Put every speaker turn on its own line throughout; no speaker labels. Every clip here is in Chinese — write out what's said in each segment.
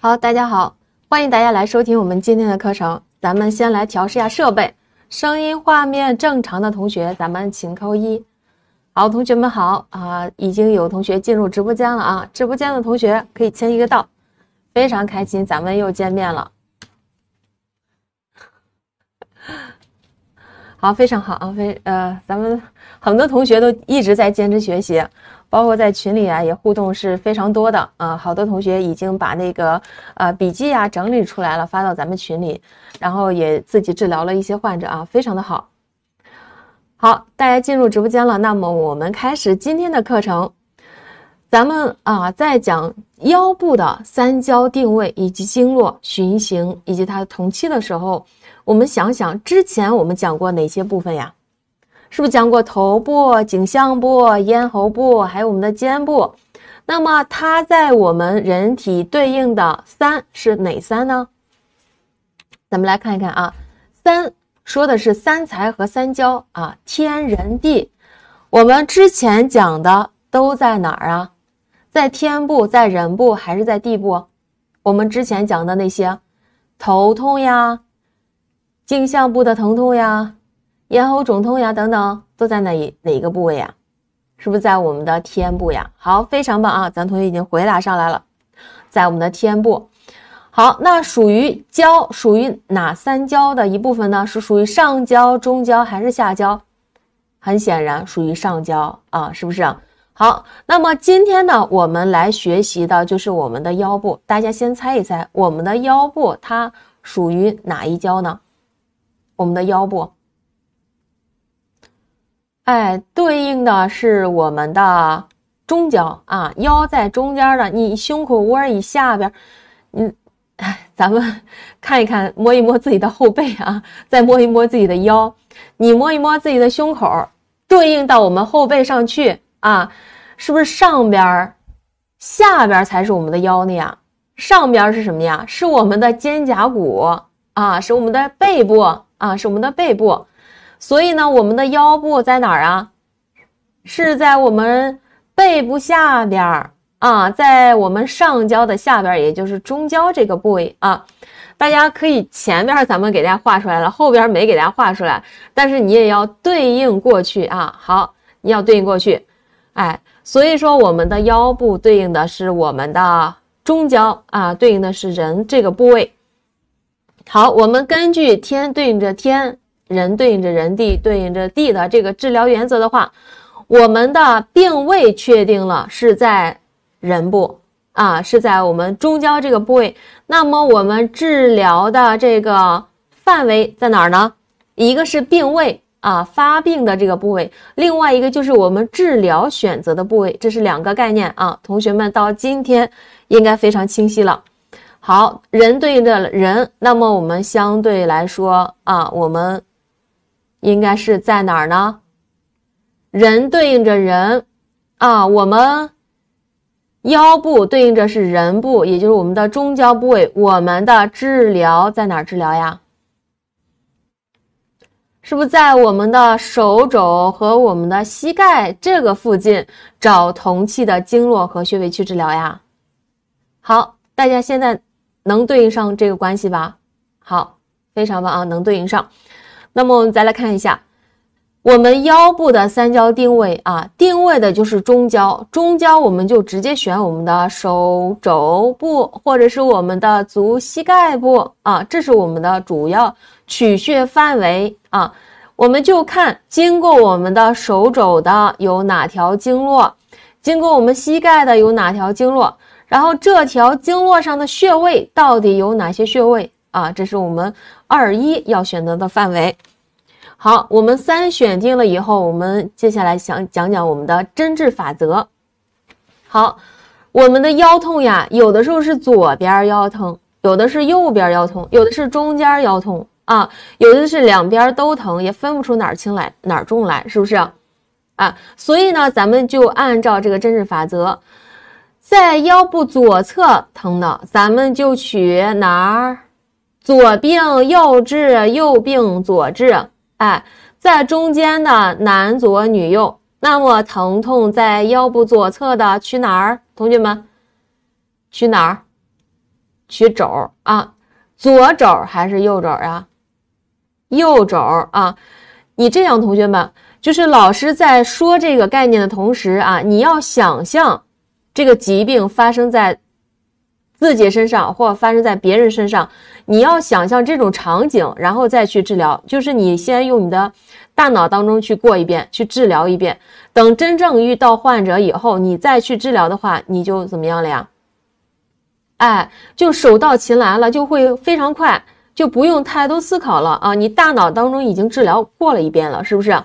好，大家好，欢迎大家来收听我们今天的课程。咱们先来调试一下设备，声音、画面正常的同学，咱们请扣一。好，同学们好啊，已经有同学进入直播间了啊，直播间的同学可以签一个到，非常开心，咱们又见面了。好，非常好啊，非呃，咱们很多同学都一直在坚持学习。包括在群里啊，也互动是非常多的啊，好多同学已经把那个呃笔记啊整理出来了，发到咱们群里，然后也自己治疗了一些患者啊，非常的好。好，大家进入直播间了，那么我们开始今天的课程。咱们啊在讲腰部的三焦定位以及经络循行以及它的同期的时候，我们想想之前我们讲过哪些部分呀？是不是讲过头部、颈项部、咽喉部，还有我们的肩部？那么它在我们人体对应的三是哪三呢？咱们来看一看啊，三说的是三才和三焦啊，天、人、地。我们之前讲的都在哪儿啊？在天部、在人部，还是在地部？我们之前讲的那些头痛呀、颈项部的疼痛呀。咽喉肿痛呀，等等，都在哪一哪一个部位呀？是不是在我们的天部呀？好，非常棒啊！咱同学已经回答上来了，在我们的天部。好，那属于交，属于哪三交的一部分呢？是属于上交、中交还是下交？很显然属于上交啊，是不是？好，那么今天呢，我们来学习的就是我们的腰部。大家先猜一猜，我们的腰部它属于哪一交呢？我们的腰部。哎，对应的是我们的中焦啊，腰在中间的，你胸口窝以下边，嗯，咱们看一看，摸一摸自己的后背啊，再摸一摸自己的腰，你摸一摸自己的胸口，对应到我们后背上去啊，是不是上边儿、下边才是我们的腰呢呀？上边是什么呀？是我们的肩胛骨啊，是我们的背部啊，是我们的背部。所以呢，我们的腰部在哪儿啊？是在我们背部下边儿啊，在我们上焦的下边，也就是中焦这个部位啊。大家可以前边咱们给大家画出来了，后边没给大家画出来，但是你也要对应过去啊。好，你要对应过去，哎，所以说我们的腰部对应的是我们的中焦啊，对应的是人这个部位。好，我们根据天对应着天。人对应着人，地对应着地的这个治疗原则的话，我们的病位确定了是在人部啊，是在我们中焦这个部位。那么我们治疗的这个范围在哪儿呢？一个是病位啊，发病的这个部位；另外一个就是我们治疗选择的部位，这是两个概念啊。同学们到今天应该非常清晰了。好人对应着人，那么我们相对来说啊，我们应该是在哪儿呢？人对应着人啊，我们腰部对应着是人部，也就是我们的中焦部位。我们的治疗在哪儿治疗呀？是不是在我们的手肘和我们的膝盖这个附近找同气的经络和穴位去治疗呀？好，大家现在能对应上这个关系吧？好，非常棒啊，能对应上。那么我们再来看一下，我们腰部的三焦定位啊，定位的就是中焦。中焦我们就直接选我们的手肘部，或者是我们的足膝盖部啊，这是我们的主要取穴范围啊。我们就看经过我们的手肘的有哪条经络，经过我们膝盖的有哪条经络，然后这条经络上的穴位到底有哪些穴位啊？这是我们二一要选择的范围。好，我们三选定了以后，我们接下来想讲讲我们的针治法则。好，我们的腰痛呀，有的时候是左边腰痛，有的是右边腰痛，有的是中间腰痛啊，有的是两边都疼，也分不出哪轻来，哪重来，是不是？啊，所以呢，咱们就按照这个针治法则，在腰部左侧疼的，咱们就取哪儿？左病右治，右病左治。哎，在中间的男左女右，那么疼痛在腰部左侧的去哪儿？同学们去哪儿？取肘啊，左肘还是右肘啊？右肘啊！你这样，同学们，就是老师在说这个概念的同时啊，你要想象这个疾病发生在。自己身上或发生在别人身上，你要想象这种场景，然后再去治疗。就是你先用你的大脑当中去过一遍，去治疗一遍。等真正遇到患者以后，你再去治疗的话，你就怎么样了呀？哎，就手到擒来了，就会非常快，就不用太多思考了啊！你大脑当中已经治疗过了一遍了，是不是？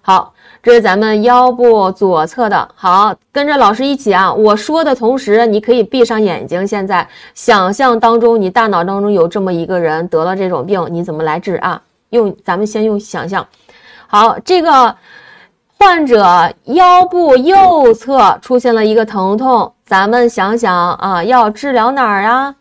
好。这是咱们腰部左侧的，好，跟着老师一起啊。我说的同时，你可以闭上眼睛，现在想象当中，你大脑当中有这么一个人得了这种病，你怎么来治啊？用咱们先用想象。好，这个患者腰部右侧出现了一个疼痛，咱们想想啊，要治疗哪儿啊？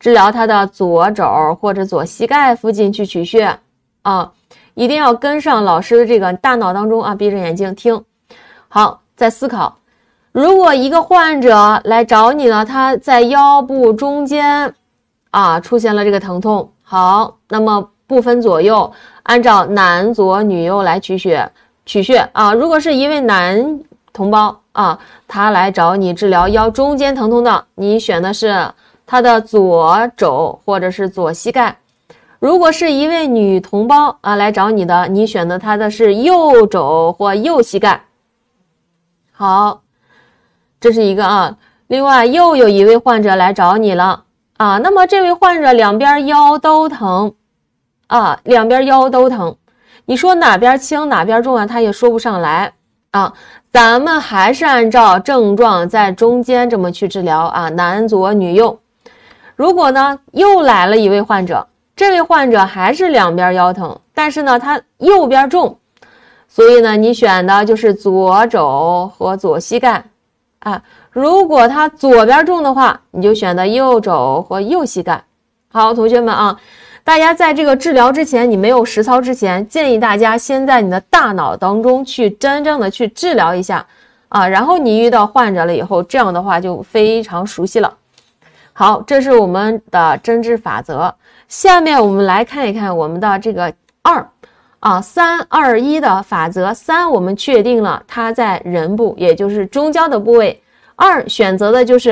治疗他的左肘或者左膝盖附近去取穴啊。一定要跟上老师的这个大脑当中啊，闭着眼睛听，好，在思考。如果一个患者来找你了，他在腰部中间啊出现了这个疼痛，好，那么不分左右，按照男左女右来取穴取穴啊。如果是一位男同胞啊，他来找你治疗腰中间疼痛的，你选的是他的左肘或者是左膝盖。如果是一位女同胞啊来找你的，你选择她的是右肘或右膝盖。好，这是一个啊。另外又有一位患者来找你了啊。那么这位患者两边腰都疼啊，两边腰都疼。你说哪边轻哪边重啊？他也说不上来啊。咱们还是按照症状在中间这么去治疗啊，男左女右。如果呢，又来了一位患者。这位患者还是两边腰疼，但是呢，他右边重，所以呢，你选的就是左肘和左膝盖啊。如果他左边重的话，你就选的右肘和右膝盖。好，同学们啊，大家在这个治疗之前，你没有实操之前，建议大家先在你的大脑当中去真正的去治疗一下啊。然后你遇到患者了以后，这样的话就非常熟悉了。好，这是我们的针治法则。下面我们来看一看我们的这个二啊三二一的法则三，我们确定了它在人部，也就是中焦的部位。二选择的就是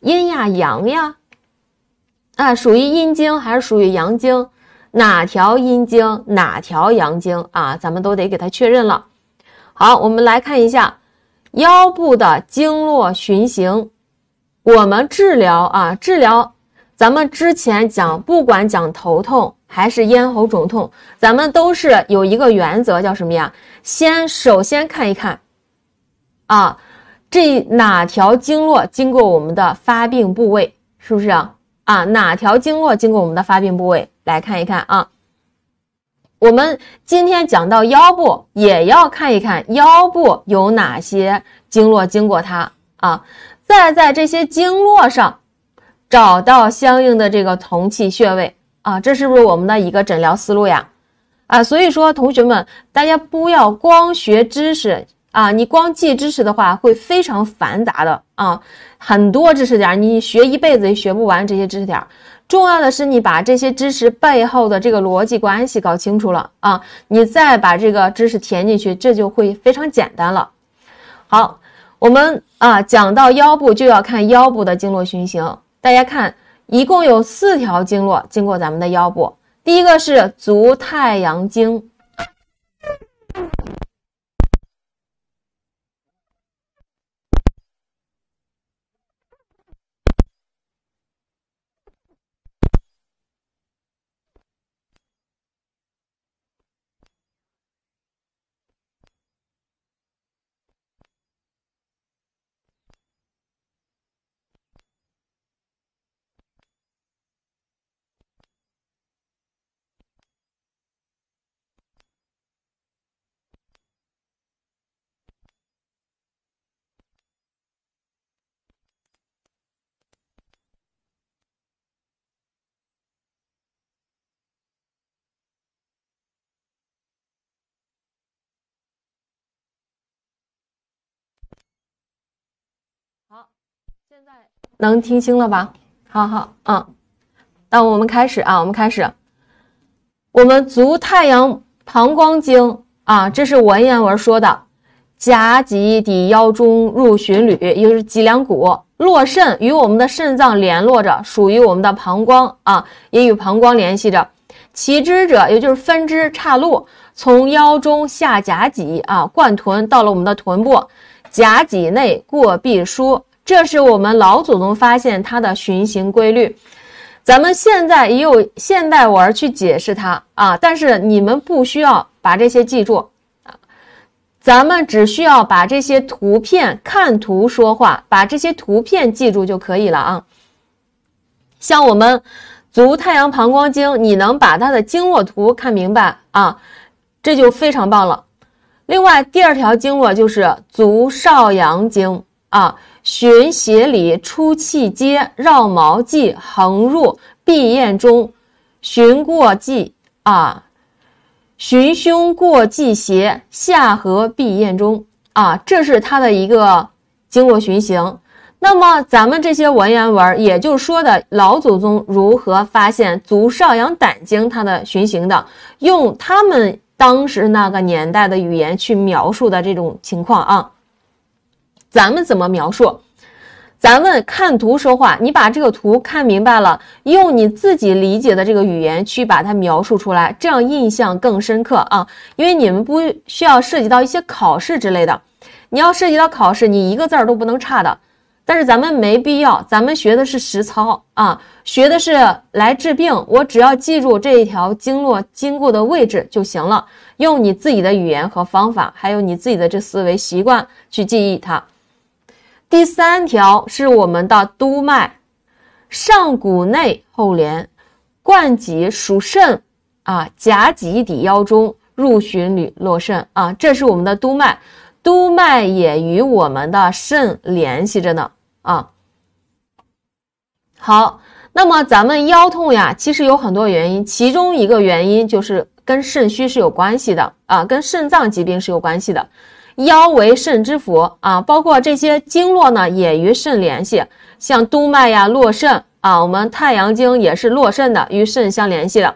阴呀阳呀啊，属于阴经还是属于阳经？哪条阴经？哪条阳经？啊，咱们都得给它确认了。好，我们来看一下腰部的经络循行，我们治疗啊治疗。咱们之前讲，不管讲头痛还是咽喉肿痛，咱们都是有一个原则，叫什么呀？先首先看一看，啊，这哪条经络经过我们的发病部位，是不是啊？啊，哪条经络经过我们的发病部位，来看一看啊。我们今天讲到腰部，也要看一看腰部有哪些经络经过它啊，再在这些经络上。找到相应的这个同气穴位啊，这是不是我们的一个诊疗思路呀？啊，所以说同学们，大家不要光学知识啊，你光记知识的话会非常繁杂的啊，很多知识点你学一辈子也学不完这些知识点。重要的是你把这些知识背后的这个逻辑关系搞清楚了啊，你再把这个知识填进去，这就会非常简单了。好，我们啊讲到腰部就要看腰部的经络循行。大家看，一共有四条经络经过咱们的腰部。第一个是足太阳经。现在能听清了吧？好好，嗯，那我们开始啊，我们开始，我们足太阳膀胱经啊，这是文言文说的，夹脊抵腰中，入循膂，也就是脊梁骨，络肾，与我们的肾脏联络着，属于我们的膀胱啊，也与膀胱联系着。其支者，也就是分支岔路，从腰中下夹脊啊，贯臀，到了我们的臀部，夹脊内过必舒这是我们老祖宗发现它的循行规律，咱们现在也有现代文去解释它啊。但是你们不需要把这些记住啊，咱们只需要把这些图片看图说话，把这些图片记住就可以了啊。像我们足太阳膀胱经，你能把它的经络图看明白啊，这就非常棒了。另外，第二条经络就是足少阳经啊。循邪里出气街，绕毛际横入闭咽中，循过际啊，循胸过际斜下合闭咽中啊，这是它的一个经络循行。那么咱们这些文言文，也就是说的老祖宗如何发现足少阳胆经它的循行的，用他们当时那个年代的语言去描述的这种情况啊。咱们怎么描述？咱们看图说话。你把这个图看明白了，用你自己理解的这个语言去把它描述出来，这样印象更深刻啊！因为你们不需要涉及到一些考试之类的。你要涉及到考试，你一个字儿都不能差的。但是咱们没必要，咱们学的是实操啊，学的是来治病。我只要记住这一条经络经过的位置就行了。用你自己的语言和方法，还有你自己的这思维习惯去记忆它。第三条是我们的督脉，上骨内后廉，贯脊属肾啊，夹脊抵腰中，入循里络肾啊，这是我们的督脉，督脉也与我们的肾联系着呢啊。好，那么咱们腰痛呀，其实有很多原因，其中一个原因就是跟肾虚是有关系的啊，跟肾脏疾病是有关系的。腰为肾之府啊，包括这些经络呢，也与肾联系，像督脉呀、络肾啊，我们太阳经也是络肾的，与肾相联系的。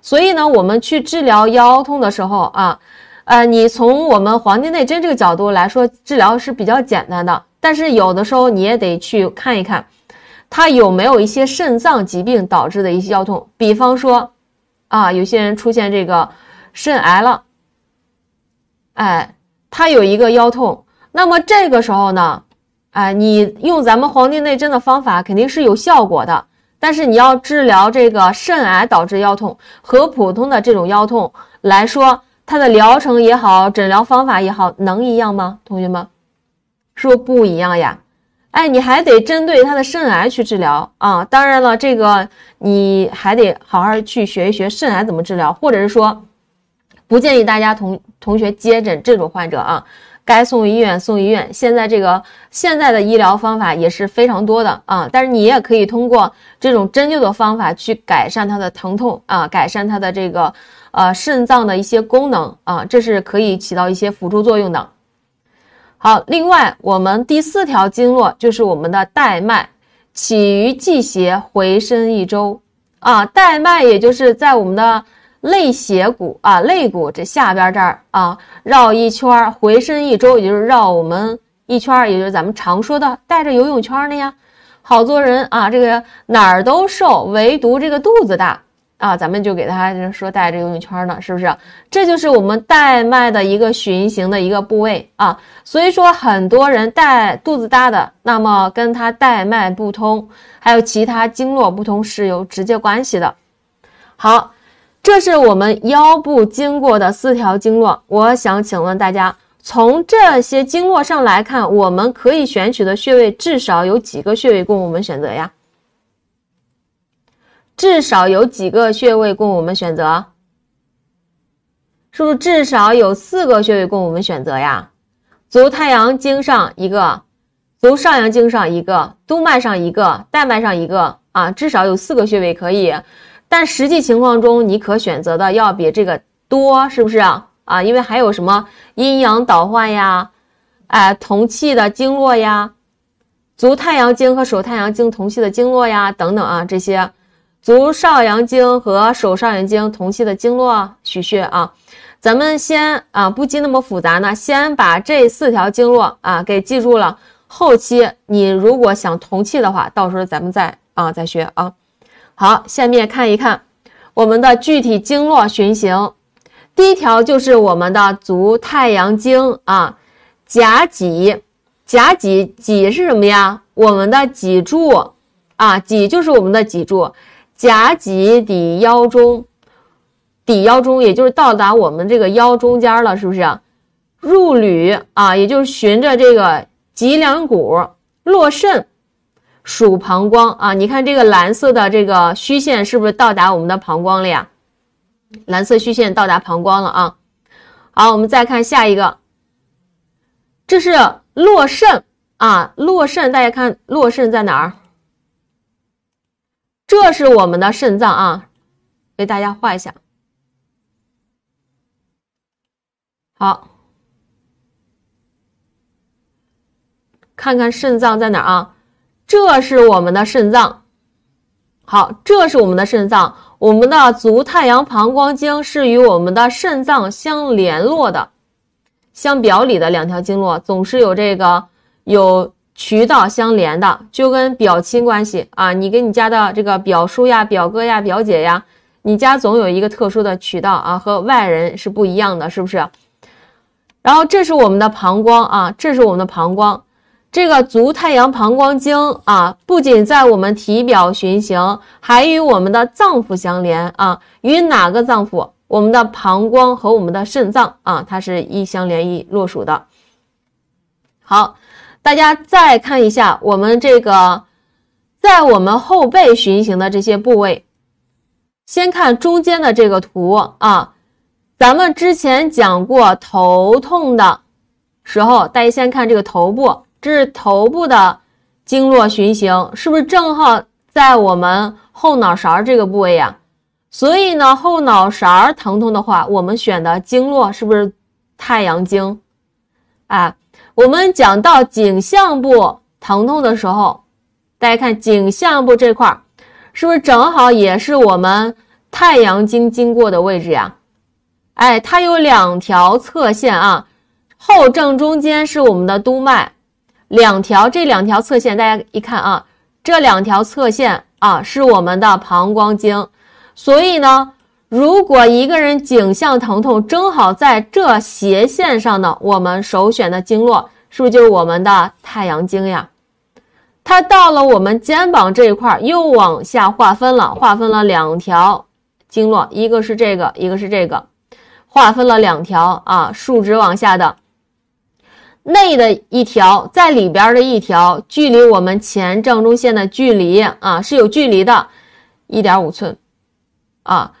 所以呢，我们去治疗腰痛的时候啊，呃，你从我们《黄帝内经》这个角度来说，治疗是比较简单的。但是有的时候你也得去看一看，他有没有一些肾脏疾病导致的一些腰痛，比方说，啊，有些人出现这个肾癌了，哎。他有一个腰痛，那么这个时候呢，哎，你用咱们《黄帝内经》的方法肯定是有效果的，但是你要治疗这个肾癌导致腰痛和普通的这种腰痛来说，它的疗程也好，诊疗方法也好，能一样吗？同学们，是不不一样呀？哎，你还得针对他的肾癌去治疗啊！当然了，这个你还得好好去学一学肾癌怎么治疗，或者是说。不建议大家同同学接诊这种患者啊，该送医院送医院。现在这个现在的医疗方法也是非常多的啊，但是你也可以通过这种针灸的方法去改善他的疼痛啊，改善他的这个呃肾脏的一些功能啊，这是可以起到一些辅助作用的。好，另外我们第四条经络就是我们的带脉，起于季胁，回身一周啊。带脉也就是在我们的。肋斜骨啊，肋骨这下边这儿啊，绕一圈儿，回身一周，也就是绕我们一圈儿，也就是咱们常说的带着游泳圈的呀。好多人啊，这个哪儿都瘦，唯独这个肚子大啊，咱们就给他说带着游泳圈呢，是不是？这就是我们带脉的一个循行的一个部位啊。所以说，很多人带肚子大的，那么跟他带脉不通，还有其他经络不通是有直接关系的。好。这是我们腰部经过的四条经络，我想请问大家，从这些经络上来看，我们可以选取的穴位至少有几个穴位供我们选择呀？至少有几个穴位供我们选择？是不是至少有四个穴位供我们选择呀？足太阳经上一个，足少阳经上一个，督脉上一个，带脉上一个。啊，至少有四个穴位可以，但实际情况中，你可选择的要比这个多，是不是啊？啊，因为还有什么阴阳导换呀，哎，同气的经络呀，足太阳经和手太阳经同气的经络呀，等等啊，这些足少阳经和手少阳经同气的经络取穴啊，咱们先啊，不记那么复杂呢，先把这四条经络啊给记住了，后期你如果想同气的话，到时候咱们再。啊，再学啊，好，下面看一看我们的具体经络循行。第一条就是我们的足太阳经啊，夹脊，夹脊，脊是什么呀？我们的脊柱啊，脊就是我们的脊柱，夹脊抵腰中，抵腰中也就是到达我们这个腰中间了，是不是？入膂啊，也就是循着这个脊梁骨落肾。属膀胱啊！你看这个蓝色的这个虚线是不是到达我们的膀胱了呀？蓝色虚线到达膀胱了啊！好，我们再看下一个，这是落肾啊！落肾，大家看落肾在哪儿？这是我们的肾脏啊，给大家画一下。好，看看肾脏在哪儿啊？这是我们的肾脏，好，这是我们的肾脏。我们的足太阳膀胱经是与我们的肾脏相联络的，相表里的两条经络总是有这个有渠道相连的，就跟表亲关系啊，你跟你家的这个表叔呀、表哥呀、表姐呀，你家总有一个特殊的渠道啊，和外人是不一样的，是不是？然后这是我们的膀胱啊，这是我们的膀胱。这个足太阳膀胱经啊，不仅在我们体表循行，还与我们的脏腑相连啊。与哪个脏腑？我们的膀胱和我们的肾脏啊，它是一相连一络属的。好，大家再看一下我们这个在我们后背循行的这些部位。先看中间的这个图啊，咱们之前讲过头痛的时候，大家先看这个头部。这是头部的经络循行，是不是正好在我们后脑勺这个部位呀？所以呢，后脑勺疼痛的话，我们选的经络是不是太阳经？啊，我们讲到颈项部疼痛的时候，大家看颈项部这块儿，是不是正好也是我们太阳经经过的位置呀？哎，它有两条侧线啊，后正中间是我们的督脉。两条，这两条侧线，大家一看啊，这两条侧线啊是我们的膀胱经。所以呢，如果一个人颈项疼痛正好在这斜线上呢，我们首选的经络是不是就是我们的太阳经呀？它到了我们肩膀这一块，又往下划分了，划分了两条经络，一个是这个，一个是这个，划分了两条啊，竖直往下的。内的一条在里边的一条，距离我们前正中线的距离啊是有距离的，一点五寸啊。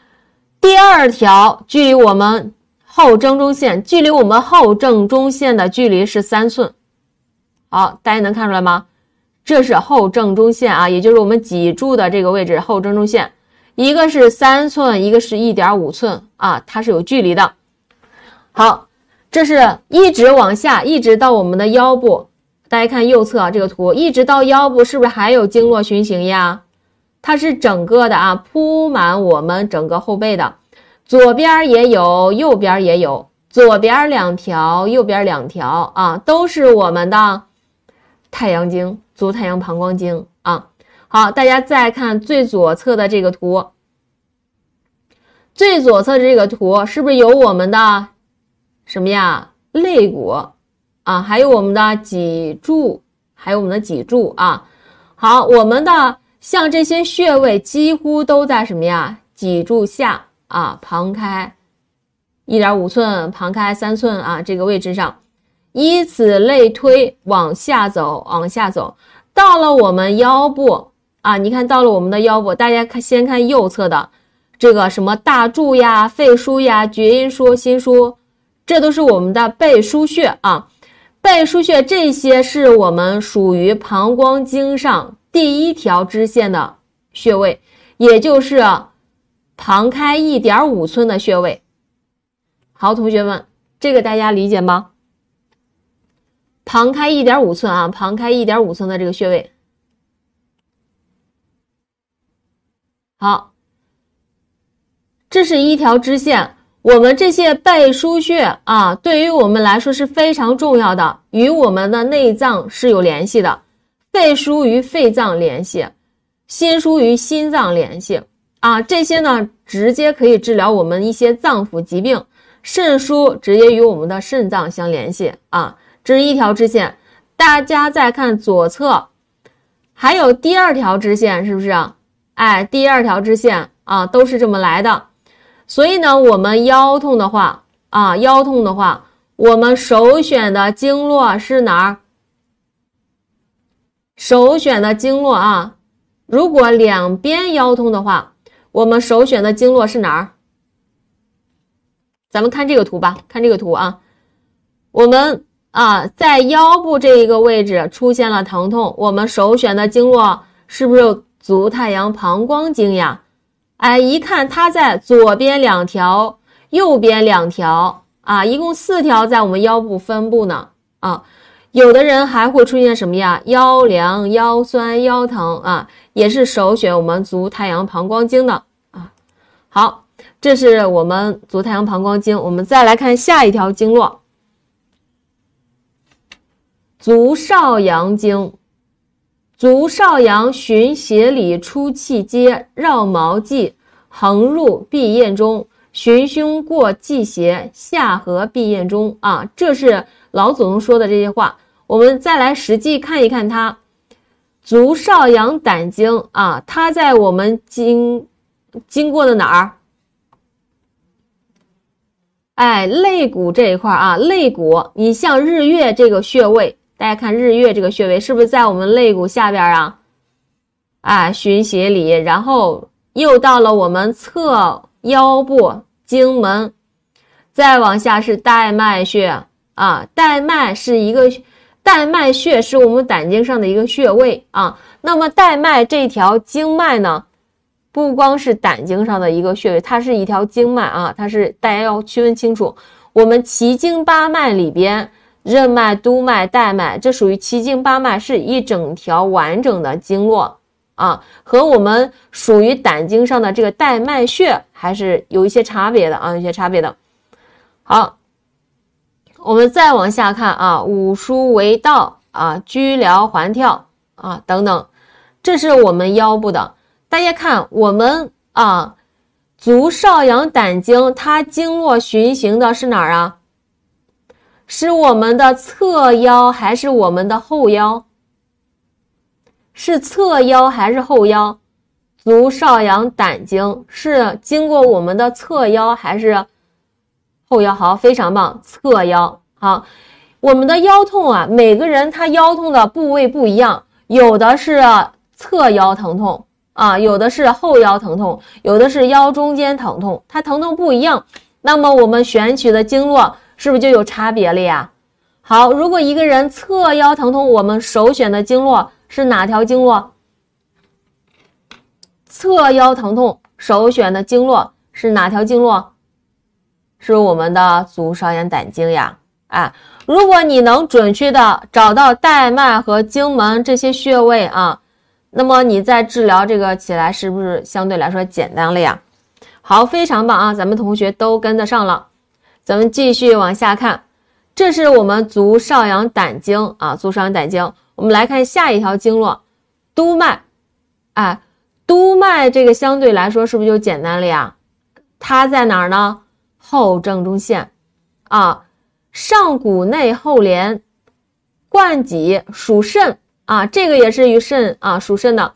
第二条距离我们后正中线，距离我们后正中线的距离是三寸。好，大家能看出来吗？这是后正中线啊，也就是我们脊柱的这个位置后正中线。一个是三寸，一个是一点五寸啊，它是有距离的。好。这是一直往下，一直到我们的腰部。大家看右侧这个图，一直到腰部，是不是还有经络循行呀？它是整个的啊，铺满我们整个后背的。左边也有，右边也有，左边两条，右边两条啊，都是我们的太阳经、足太阳膀胱经啊。好，大家再看最左侧的这个图，最左侧的这个图是不是有我们的？什么呀？肋骨啊，还有我们的脊柱，还有我们的脊柱啊。好，我们的像这些穴位几乎都在什么呀？脊柱下啊，旁开一点五寸，旁开三寸啊，这个位置上。以此类推，往下走，往下走，到了我们腰部啊。你看到了我们的腰部，大家看，先看右侧的这个什么大柱呀、肺腧呀、厥阴腧、心腧。这都是我们的背腧穴啊，背腧穴这些是我们属于膀胱经上第一条支线的穴位，也就是旁开一点五寸的穴位。好，同学们，这个大家理解吗？旁开一点五寸啊，旁开一点五寸的这个穴位。好，这是一条支线。我们这些背腧穴啊，对于我们来说是非常重要的，与我们的内脏是有联系的。肺腧与肺脏联系，心腧与心脏联系啊，这些呢直接可以治疗我们一些脏腑疾病。肾腧直接与我们的肾脏相联系啊，这是一条支线。大家再看左侧，还有第二条支线，是不是？哎，第二条支线啊，都是这么来的。所以呢，我们腰痛的话啊，腰痛的话，我们首选的经络是哪儿？首选的经络啊，如果两边腰痛的话，我们首选的经络是哪儿？咱们看这个图吧，看这个图啊，我们啊在腰部这一个位置出现了疼痛，我们首选的经络是不是足太阳膀胱经呀？哎，一看它在左边两条，右边两条啊，一共四条在我们腰部分布呢啊。有的人还会出现什么呀？腰凉、腰酸、腰疼啊，也是首选我们足太阳膀胱经的啊。好，这是我们足太阳膀胱经。我们再来看下一条经络，足少阳经。足少阳循胁里出气街绕毛际横入闭咽中循胸过季胁下合闭咽中啊，这是老祖宗说的这些话。我们再来实际看一看它，足少阳胆经啊，它在我们经经过的哪儿？哎，肋骨这一块啊，肋骨，你像日月这个穴位。大家看日月这个穴位是不是在我们肋骨下边啊？啊，循斜里，然后又到了我们侧腰部经门，再往下是带脉穴啊。带脉是一个带脉穴，是我们胆经上的一个穴位啊。那么带脉这条经脉呢，不光是胆经上的一个穴位，它是一条经脉啊。它是大家要区分清楚，我们奇经八脉里边。任脉、督脉、带脉，这属于七经八脉，是一整条完整的经络啊。和我们属于胆经上的这个带脉穴还是有一些差别的啊，有些差别的。好，我们再往下看啊，五腧为道啊，居疗环跳啊等等，这是我们腰部的。大家看，我们啊，足少阳胆经，它经络循行的是哪儿啊？是我们的侧腰还是我们的后腰？是侧腰还是后腰？足少阳胆经是经过我们的侧腰还是后腰？好，非常棒，侧腰。好，我们的腰痛啊，每个人他腰痛的部位不一样，有的是侧腰疼痛啊，有的是后腰疼痛，有的是腰中间疼痛，他疼痛不一样。那么我们选取的经络。是不是就有差别了呀？好，如果一个人侧腰疼痛，我们首选的经络是哪条经络？侧腰疼痛首选的经络是哪条经络？是我们的足少阳胆经呀。哎，如果你能准确的找到带脉和经门这些穴位啊，那么你在治疗这个起来是不是相对来说简单了呀？好，非常棒啊，咱们同学都跟得上了。咱们继续往下看，这是我们足少阳胆经啊，足少阳胆经。我们来看下一条经络，督脉。哎，督脉这个相对来说是不是就简单了呀？它在哪儿呢？后正中线啊，上骨内后连，贯脊属肾啊，这个也是与肾啊属肾的。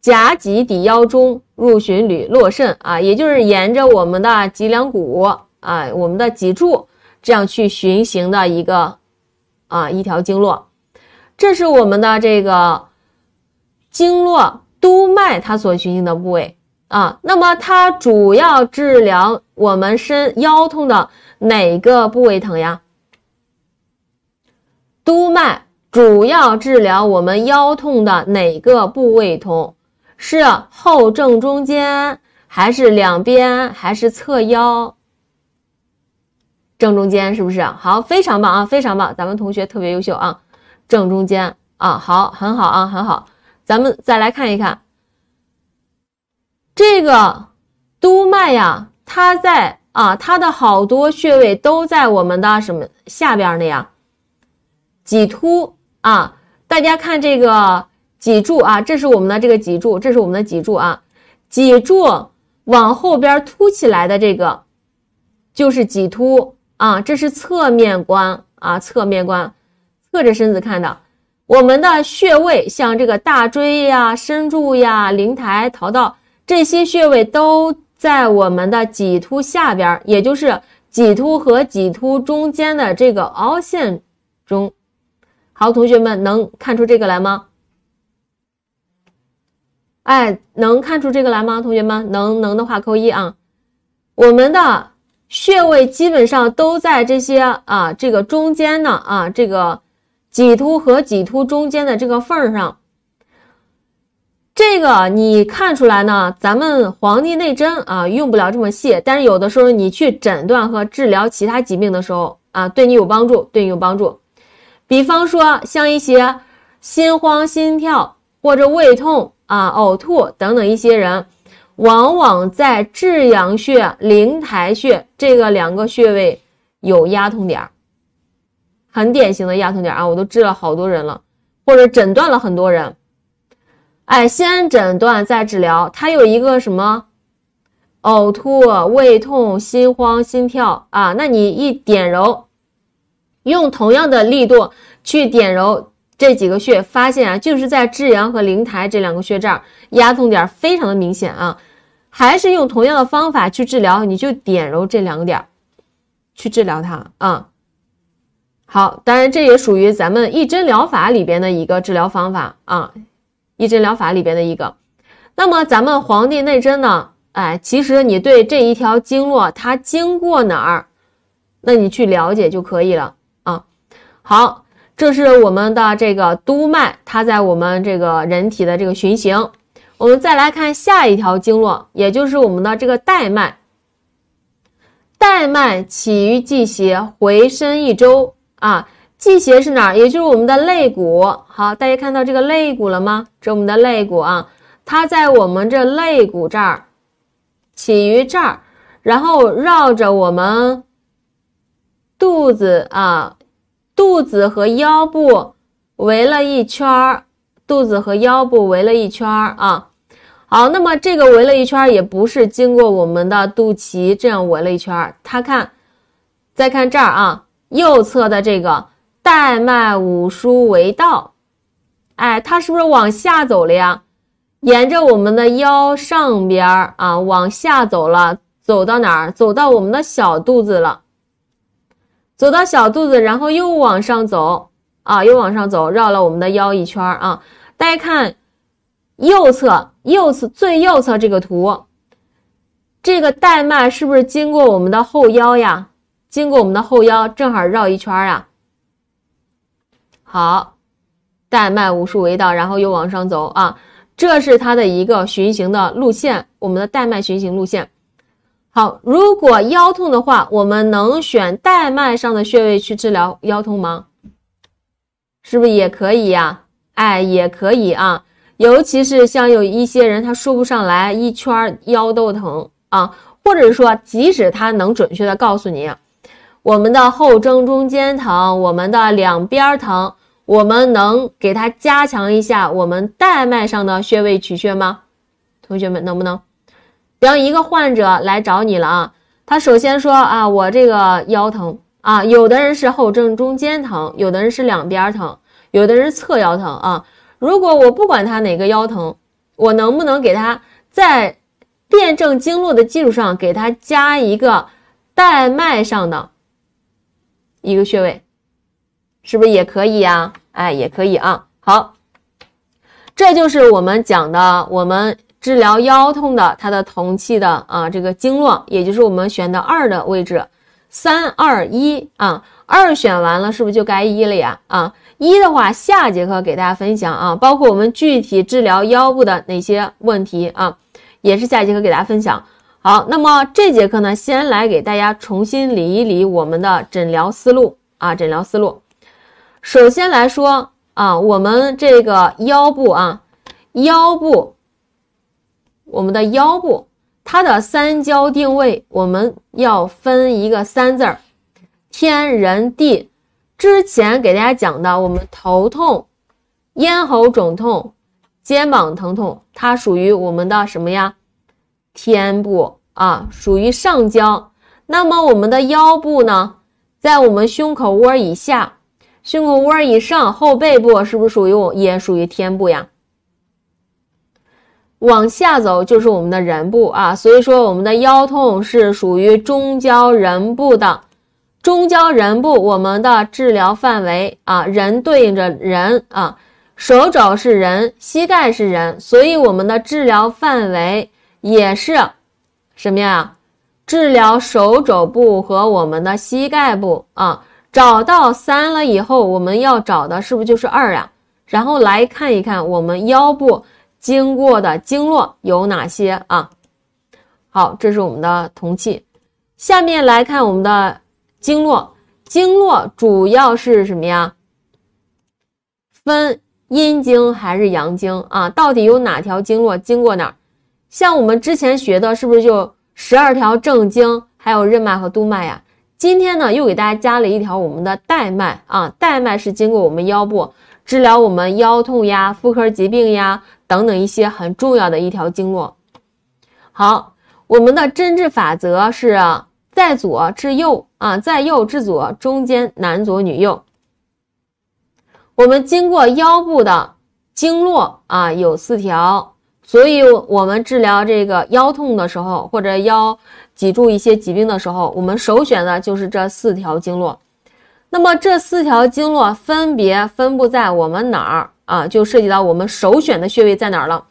夹脊底腰中入循膂络肾啊，也就是沿着我们的脊梁骨。啊，我们的脊柱这样去循行的一个啊一条经络，这是我们的这个经络督脉它所循行的部位啊。那么它主要治疗我们身腰痛的哪个部位疼呀？督脉主要治疗我们腰痛的哪个部位痛？是后正中间，还是两边，还是侧腰？正中间是不是好，非常棒啊，非常棒，咱们同学特别优秀啊。正中间啊，好，很好啊，很好。咱们再来看一看这个督脉呀，它在啊，它的好多穴位都在我们的什么下边呢呀？脊突啊，大家看这个脊柱啊，这是我们的这个脊柱，这是我们的脊柱啊，脊柱往后边凸起来的这个就是脊突。啊，这是侧面观啊，侧面观，侧着身子看的。我们的穴位像这个大椎呀、深柱呀、灵台、桃道这些穴位，都在我们的脊突下边儿，也就是脊突和脊突中间的这个凹陷中。好，同学们能看出这个来吗？哎，能看出这个来吗？同学们能能的话扣一啊。我们的。穴位基本上都在这些啊，这个中间呢，啊，这个脊突和脊突中间的这个缝儿上。这个你看出来呢？咱们黄帝内针啊，用不了这么细，但是有的时候你去诊断和治疗其他疾病的时候啊，对你有帮助，对你有帮助。比方说像一些心慌、心跳或者胃痛啊、呕吐等等一些人。往往在至阳穴、灵台穴这个两个穴位有压痛点，很典型的压痛点啊！我都治了好多人了，或者诊断了很多人。哎，先诊断再治疗，他有一个什么呕吐、胃痛、心慌、心跳啊？那你一点揉，用同样的力度去点揉这几个穴，发现啊，就是在至阳和灵台这两个穴这儿压痛点非常的明显啊！还是用同样的方法去治疗，你就点揉这两个点，去治疗它啊。好，当然这也属于咱们一针疗法里边的一个治疗方法啊，一针疗法里边的一个。那么咱们《黄帝内针》呢，哎，其实你对这一条经络它经过哪儿，那你去了解就可以了啊。好，这是我们的这个督脉，它在我们这个人体的这个循行。我们再来看下一条经络，也就是我们的这个带脉。带脉起于季胁，回身一周啊。季胁是哪儿？也就是我们的肋骨。好，大家看到这个肋骨了吗？这我们的肋骨啊，它在我们这肋骨这儿起于这儿，然后绕着我们肚子啊，肚子和腰部围了一圈儿，肚子和腰部围了一圈儿啊。好，那么这个围了一圈，也不是经过我们的肚脐，这样围了一圈。他看，再看这儿啊，右侧的这个带脉五输为道，哎，它是不是往下走了呀？沿着我们的腰上边啊，往下走了，走到哪儿？走到我们的小肚子了，走到小肚子，然后又往上走啊，又往上走，绕了我们的腰一圈啊。大家看。右侧、右侧最右侧这个图，这个带脉是不是经过我们的后腰呀？经过我们的后腰，正好绕一圈儿啊。好，带脉五数为道，然后又往上走啊。这是它的一个循行的路线，我们的带脉循行路线。好，如果腰痛的话，我们能选带脉上的穴位去治疗腰痛吗？是不是也可以呀？哎，也可以啊。尤其是像有一些人，他说不上来一圈腰都疼啊，或者说，即使他能准确的告诉你，我们的后正中间疼，我们的两边疼，我们能给他加强一下我们带脉上的穴位取穴吗？同学们能不能？比方一个患者来找你了啊，他首先说啊，我这个腰疼啊，有的人是后正中间疼，有的人是两边疼，有的人是侧腰疼啊。如果我不管他哪个腰疼，我能不能给他在辩证经络的基础上给他加一个带脉上的一个穴位，是不是也可以呀？哎，也可以啊。好，这就是我们讲的我们治疗腰痛的它的同气的啊这个经络，也就是我们选的二的位置。三二一啊，二选完了，是不是就该一了呀？啊，一的话，下节课给大家分享啊，包括我们具体治疗腰部的哪些问题啊，也是下节课给大家分享。好，那么这节课呢，先来给大家重新理一理我们的诊疗思路啊，诊疗思路。首先来说啊，我们这个腰部啊，腰部，我们的腰部。它的三焦定位，我们要分一个三字儿，天、人、地。之前给大家讲的，我们头痛、咽喉肿痛、肩膀疼痛，它属于我们的什么呀？天部啊，属于上焦。那么我们的腰部呢，在我们胸口窝以下、胸口窝以上、后背部，是不是属于我，也属于天部呀？往下走就是我们的人部啊，所以说我们的腰痛是属于中焦人部的。中焦人部，我们的治疗范围啊，人对应着人啊，手肘是人，膝盖是人，所以我们的治疗范围也是什么呀？治疗手肘部和我们的膝盖部啊。找到三了以后，我们要找的是不是就是二呀？然后来看一看我们腰部。经过的经络有哪些啊？好，这是我们的铜器。下面来看我们的经络，经络主要是什么呀？分阴经还是阳经啊？到底有哪条经络经过哪儿？像我们之前学的，是不是就十二条正经，还有任脉和督脉呀？今天呢，又给大家加了一条我们的带脉啊，带脉是经过我们腰部，治疗我们腰痛呀、妇科疾病呀。等等一些很重要的一条经络。好，我们的针治法则是在左至右啊，在右至左，中间男左女右。我们经过腰部的经络啊有四条，所以我们治疗这个腰痛的时候，或者腰脊柱一些疾病的时候，我们首选的就是这四条经络。那么这四条经络分别分布在我们哪儿啊？就涉及到我们首选的穴位在哪儿了。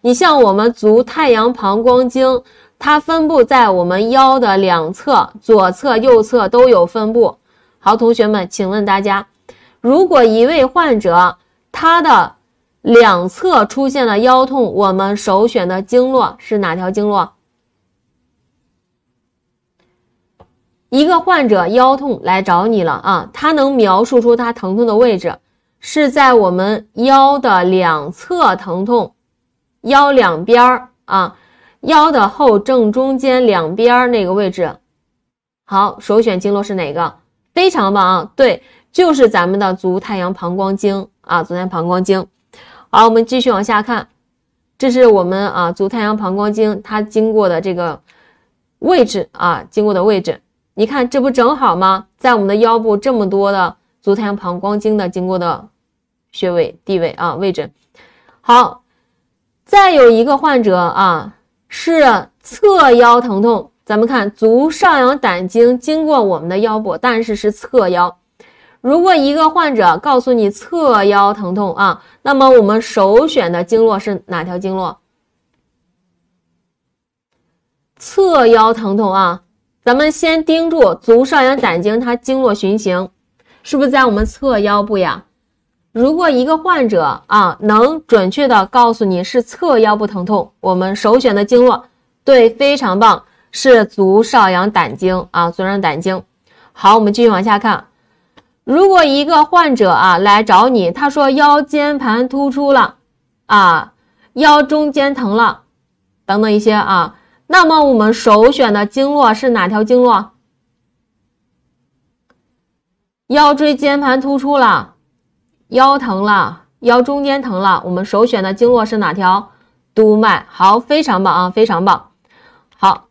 你像我们足太阳膀胱经，它分布在我们腰的两侧，左侧、右侧都有分布。好，同学们，请问大家，如果一位患者他的两侧出现了腰痛，我们首选的经络是哪条经络？一个患者腰痛来找你了啊，他能描述出他疼痛的位置是在我们腰的两侧疼痛，腰两边儿啊，腰的后正中间两边儿那个位置。好，首选经络是哪个？非常棒啊，对，就是咱们的足太阳膀胱经啊，足太阳膀胱经。好，我们继续往下看，这是我们啊足太阳膀胱经它经过的这个位置啊，经过的位置。你看，这不正好吗？在我们的腰部这么多的足太阳膀胱经的经过的穴位、地位啊位置。好，再有一个患者啊，是侧腰疼痛。咱们看足少阳胆经经过我们的腰部，但是是侧腰。如果一个患者告诉你侧腰疼痛啊，那么我们首选的经络是哪条经络？侧腰疼痛啊。咱们先盯住足少阳胆经，它经络循行是不是在我们侧腰部呀？如果一个患者啊能准确的告诉你是侧腰部疼痛，我们首选的经络对，非常棒，是足少阳胆经啊，足少阳胆经。好，我们继续往下看。如果一个患者啊来找你，他说腰间盘突出了啊，腰中间疼了等等一些啊。那么我们首选的经络是哪条经络？腰椎间盘突出了，腰疼了，腰中间疼了。我们首选的经络是哪条？督脉。好，非常棒啊，非常棒。好，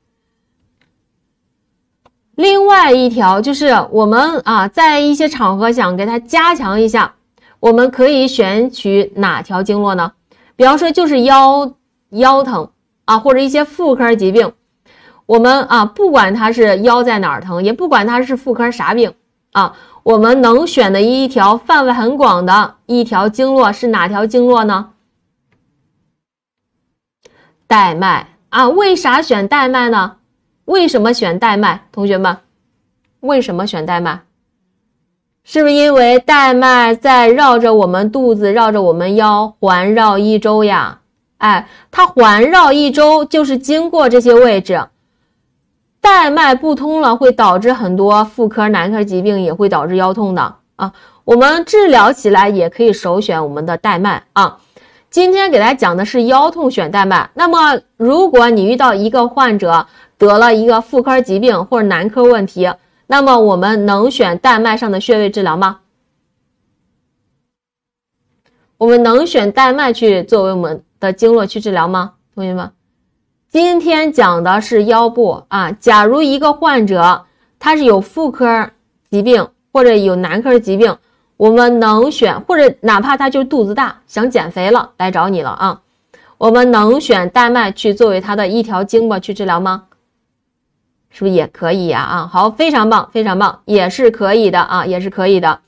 另外一条就是我们啊，在一些场合想给它加强一下，我们可以选取哪条经络呢？比方说，就是腰腰疼。啊，或者一些妇科疾病，我们啊，不管它是腰在哪儿疼，也不管它是妇科啥病啊，我们能选的一条范围很广的一条经络是哪条经络呢？带脉啊，为啥选带脉呢？为什么选带脉？同学们，为什么选带脉？是不是因为带脉在绕着我们肚子，绕着我们腰环绕一周呀？哎，它环绕一周就是经过这些位置，带脉不通了会导致很多妇科、男科疾病，也会导致腰痛的啊。我们治疗起来也可以首选我们的带脉啊。今天给大家讲的是腰痛选带脉。那么，如果你遇到一个患者得了一个妇科疾病或者男科问题，那么我们能选带脉上的穴位治疗吗？我们能选带脉去作为我们？的经络去治疗吗？同学们，今天讲的是腰部啊。假如一个患者他是有妇科疾病或者有男科疾病，我们能选或者哪怕他就肚子大想减肥了来找你了啊，我们能选带脉去作为他的一条经络去治疗吗？是不是也可以呀？啊，好，非常棒，非常棒，也是可以的啊，也是可以的。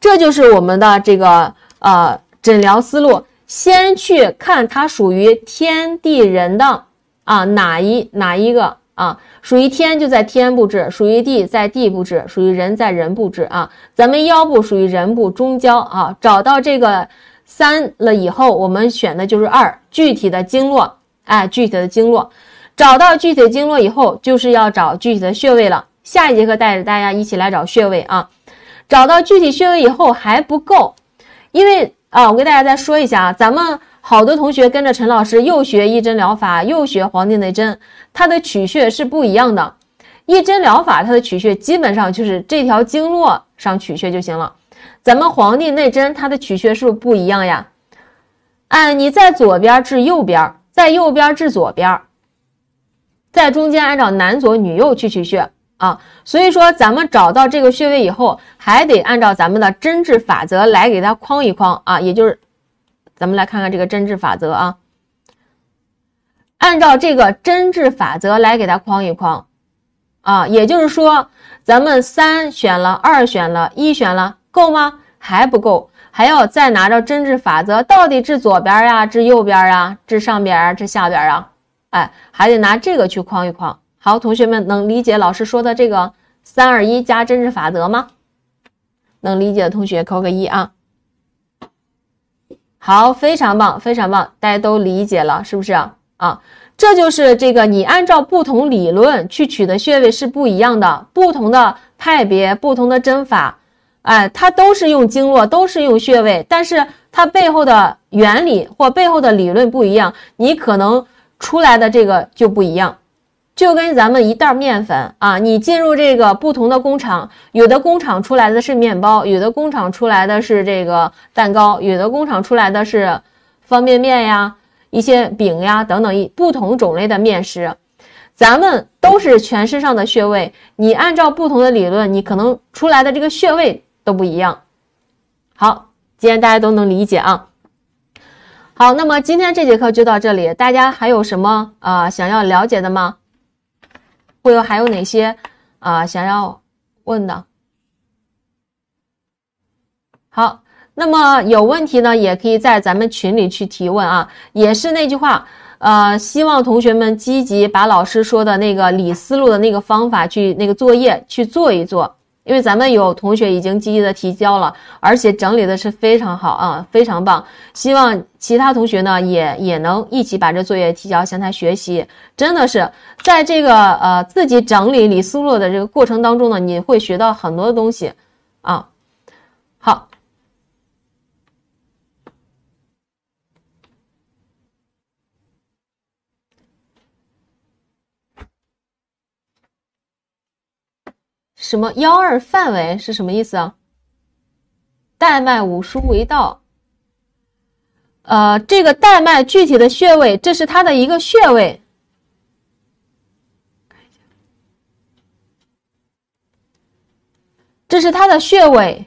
这就是我们的这个呃诊疗思路。先去看它属于天地人的啊，哪一哪一个啊？属于天就在天布置，属于地在地布置，属于人在人布置啊。咱们腰部属于人部中焦啊，找到这个三了以后，我们选的就是二具体的经络，哎，具体的经络，找到具体的经络以后，就是要找具体的穴位了。下一节课带着大家一起来找穴位啊。找到具体穴位以后还不够，因为。啊，我给大家再说一下啊，咱们好多同学跟着陈老师又学一针疗法，又学《黄帝内针》，它的取穴是不一样的。一针疗法它的取穴基本上就是这条经络上取穴就行了。咱们《黄帝内针》它的取穴是不是不一样呀？按你在左边治右边，在右边治左边，在中间按照男左女右去取穴。啊，所以说咱们找到这个穴位以后，还得按照咱们的针治法则来给它框一框啊。也就是咱们来看看这个针治法则啊，按照这个针治法则来给它框一框啊。也就是说，咱们三选了，二选了，一选了，够吗？还不够，还要再拿着针治法则，到底治左边呀，治右边啊，治上边啊，治下边啊？哎，还得拿这个去框一框。好，同学们能理解老师说的这个三二一加针治法则吗？能理解的同学扣个一啊。好，非常棒，非常棒，大家都理解了是不是啊？这就是这个你按照不同理论去取的穴位是不一样的，不同的派别、不同的针法，哎，它都是用经络，都是用穴位，但是它背后的原理或背后的理论不一样，你可能出来的这个就不一样。就跟咱们一袋面粉啊，你进入这个不同的工厂，有的工厂出来的是面包，有的工厂出来的是这个蛋糕，有的工厂出来的是方便面呀、一些饼呀等等一不同种类的面食。咱们都是全身上的穴位，你按照不同的理论，你可能出来的这个穴位都不一样。好，今天大家都能理解啊。好，那么今天这节课就到这里，大家还有什么啊想要了解的吗？会有还有哪些啊想要问的？好，那么有问题呢，也可以在咱们群里去提问啊。也是那句话，呃，希望同学们积极把老师说的那个理思路的那个方法去那个作业去做一做。因为咱们有同学已经积极的提交了，而且整理的是非常好啊，非常棒。希望其他同学呢也也能一起把这作业提交，向他学习。真的是在这个呃自己整理、理思路的这个过程当中呢，你会学到很多东西啊。好。什么幺二范围是什么意思啊？带脉五枢为道，呃，这个带脉具体的穴位，这是它的一个穴位，这是它的穴位，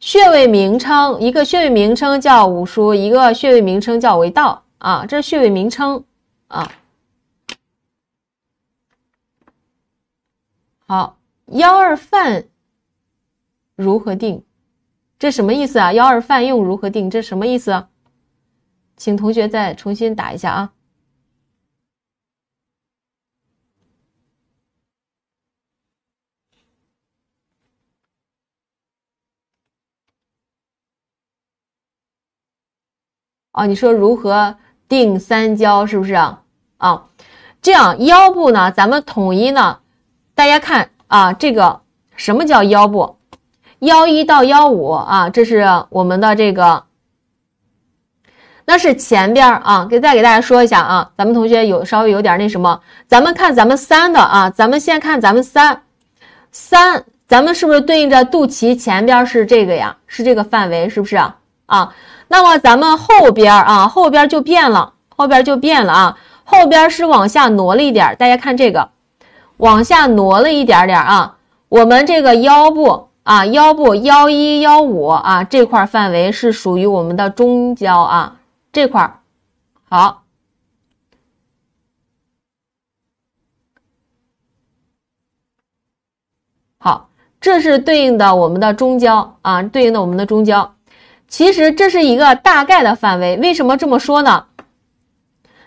穴位名称，一个穴位名称叫五枢，一个穴位名称叫为道啊，这是穴位名称啊，好。幺二范如何定？这什么意思啊？幺二范用如何定？这什么意思？请同学再重新打一下啊！哦，你说如何定三焦是不是啊？啊，这样腰部呢，咱们统一呢，大家看。啊，这个什么叫腰部？幺一到幺五啊，这是我们的这个，那是前边儿啊。给再给大家说一下啊，咱们同学有稍微有点那什么。咱们看咱们三的啊，咱们先看咱们三三，咱们是不是对应着肚脐前边是这个呀？是这个范围是不是啊？那么咱们后边儿啊，后边就变了，后边就变了啊，后边是往下挪了一点。大家看这个。往下挪了一点点啊，我们这个腰部啊，腰部幺一幺五啊，这块范围是属于我们的中焦啊，这块好，好，这是对应的我们的中焦啊，对应的我们的中焦，其实这是一个大概的范围，为什么这么说呢？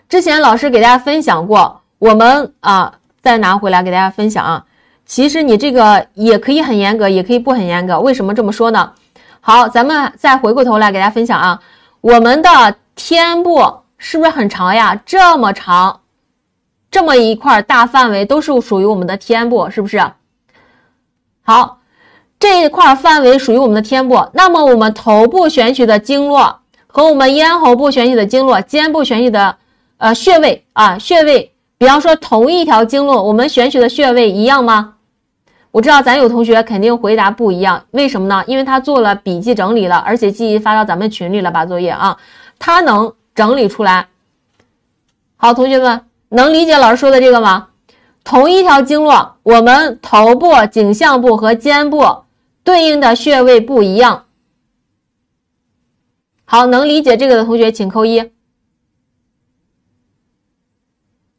之前老师给大家分享过，我们啊。再拿回来给大家分享啊！其实你这个也可以很严格，也可以不很严格。为什么这么说呢？好，咱们再回过头来给大家分享啊！我们的天部是不是很长呀？这么长，这么一块大范围都是属于我们的天部，是不是？好，这一块范围属于我们的天部。那么我们头部选取的经络和我们咽喉部选取的经络、肩部选取的呃穴位啊，穴位。比方说，同一条经络，我们选取的穴位一样吗？我知道咱有同学肯定回答不一样，为什么呢？因为他做了笔记整理了，而且记忆发到咱们群里了，把作业啊，他能整理出来。好，同学们能理解老师说的这个吗？同一条经络，我们头部、颈项部和肩部对应的穴位不一样。好，能理解这个的同学请扣一。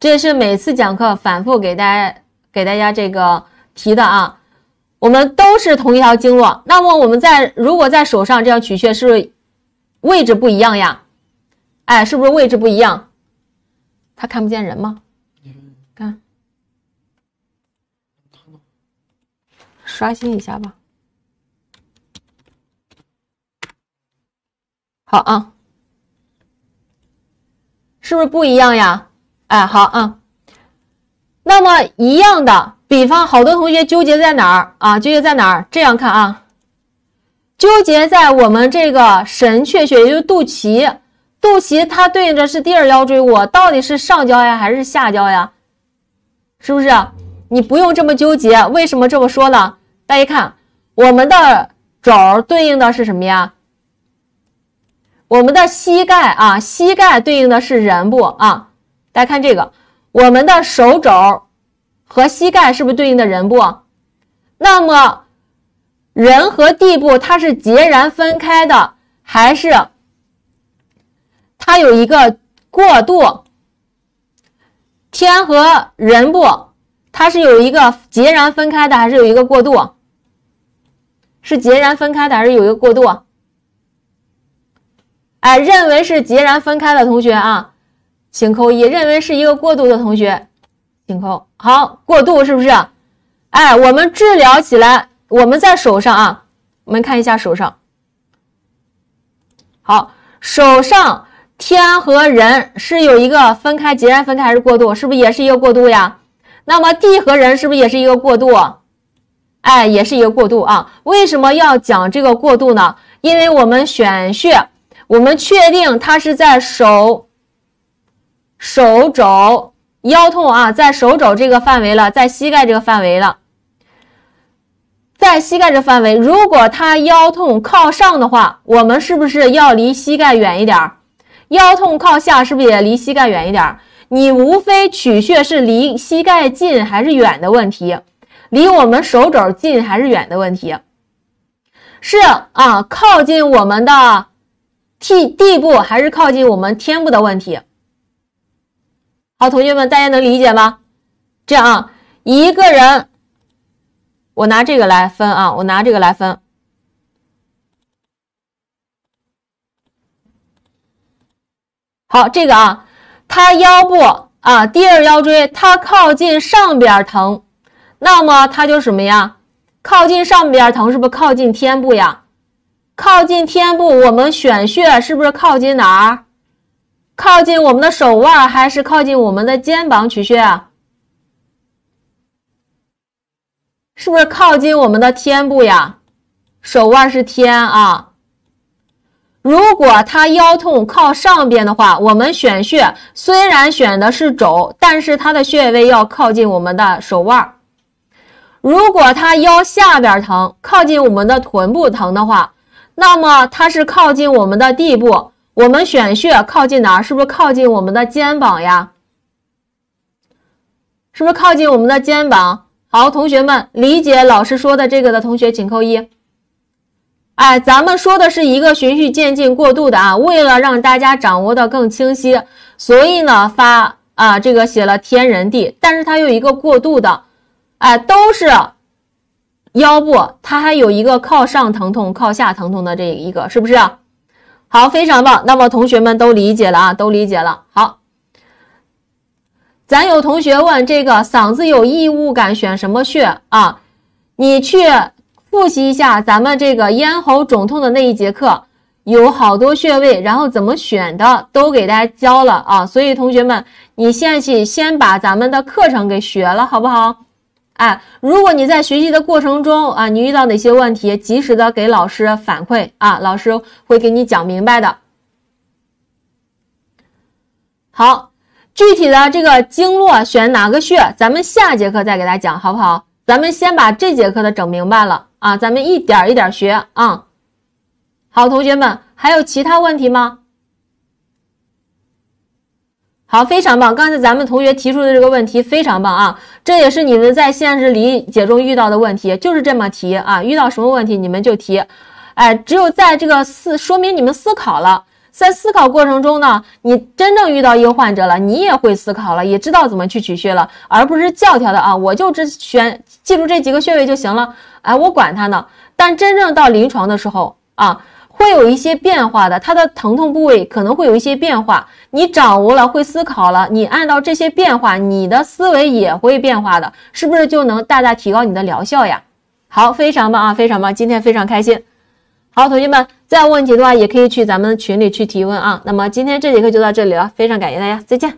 这是每次讲课反复给大家给大家这个提的啊，我们都是同一条经络。那么我们在如果在手上这样取穴是位置不一样呀？哎，是不是位置不一样？他看不见人吗？看，刷新一下吧。好啊，是不是不一样呀？哎，好啊。那么一样的，比方好多同学纠结在哪儿啊？纠结在哪儿？这样看啊，纠结在我们这个神阙穴，也就是肚脐。肚脐它对应的是第二腰椎，我到底是上焦呀还是下焦呀？是不是？你不用这么纠结。为什么这么说呢？大家看，我们的肘对应的是什么呀？我们的膝盖啊，膝盖对应的是人部啊。大家看这个，我们的手肘和膝盖是不是对应的人部？那么人和地部它是截然分开的，还是它有一个过渡？天和人部它是有一个截然分开的，还是有一个过渡？是截然分开的，还是有一个过渡？哎，认为是截然分开的同学啊。请扣一，认为是一个过度的同学，请扣。好，过度是不是？哎，我们治疗起来，我们在手上啊，我们看一下手上。好，手上天和人是有一个分开，截然分开，还是过度，是不是也是一个过度呀？那么地和人是不是也是一个过度？哎，也是一个过渡啊。为什么要讲这个过渡呢？因为我们选穴，我们确定它是在手。手肘腰痛啊，在手肘这个范围了，在膝盖这个范围了，在膝盖这范围。如果他腰痛靠上的话，我们是不是要离膝盖远一点？腰痛靠下是不是也离膝盖远一点？你无非取穴是离膝盖近还是远的问题，离我们手肘近还是远的问题？是啊，靠近我们的 T 地部还是靠近我们天部的问题？好，同学们，大家能理解吗？这样啊，一个人，我拿这个来分啊，我拿这个来分。好，这个啊，他腰部啊，第二腰椎，他靠近上边疼，那么他就什么呀？靠近上边疼，是不是靠近天部呀？靠近天部，我们选穴是不是靠近哪儿？靠近我们的手腕还是靠近我们的肩膀取穴啊？是不是靠近我们的天部呀？手腕是天啊。如果他腰痛靠上边的话，我们选穴虽然选的是肘，但是他的穴位要靠近我们的手腕。如果他腰下边疼，靠近我们的臀部疼的话，那么他是靠近我们的地部。我们选穴靠近哪儿？是不是靠近我们的肩膀呀？是不是靠近我们的肩膀？好，同学们理解老师说的这个的同学请扣一。哎，咱们说的是一个循序渐进过渡的啊，为了让大家掌握的更清晰，所以呢发啊这个写了天人地，但是它有一个过渡的，哎，都是腰部，它还有一个靠上疼痛、靠下疼痛的这一个，是不是？好，非常棒。那么同学们都理解了啊，都理解了。好，咱有同学问这个嗓子有异物感，选什么穴啊？你去复习一下咱们这个咽喉肿痛的那一节课，有好多穴位，然后怎么选的都给大家教了啊。所以同学们，你现在去先把咱们的课程给学了，好不好？哎，如果你在学习的过程中啊，你遇到哪些问题，及时的给老师反馈啊，老师会给你讲明白的。好，具体的这个经络选哪个穴，咱们下节课再给大家讲，好不好？咱们先把这节课的整明白了啊，咱们一点一点学啊。好，同学们，还有其他问题吗？好，非常棒！刚才咱们同学提出的这个问题非常棒啊，这也是你们在现实理解中遇到的问题，就是这么提啊。遇到什么问题你们就提，哎，只有在这个思说明你们思考了，在思考过程中呢，你真正遇到一个患者了，你也会思考了，也知道怎么去取穴了，而不是教条的啊，我就只选记住这几个穴位就行了，哎，我管他呢。但真正到临床的时候啊。会有一些变化的，它的疼痛部位可能会有一些变化。你掌握了，会思考了，你按照这些变化，你的思维也会变化的，是不是就能大大提高你的疗效呀？好，非常棒啊，非常棒，今天非常开心。好，同学们，再有问题的话也可以去咱们群里去提问啊。那么今天这节课就到这里了，非常感谢大家，再见。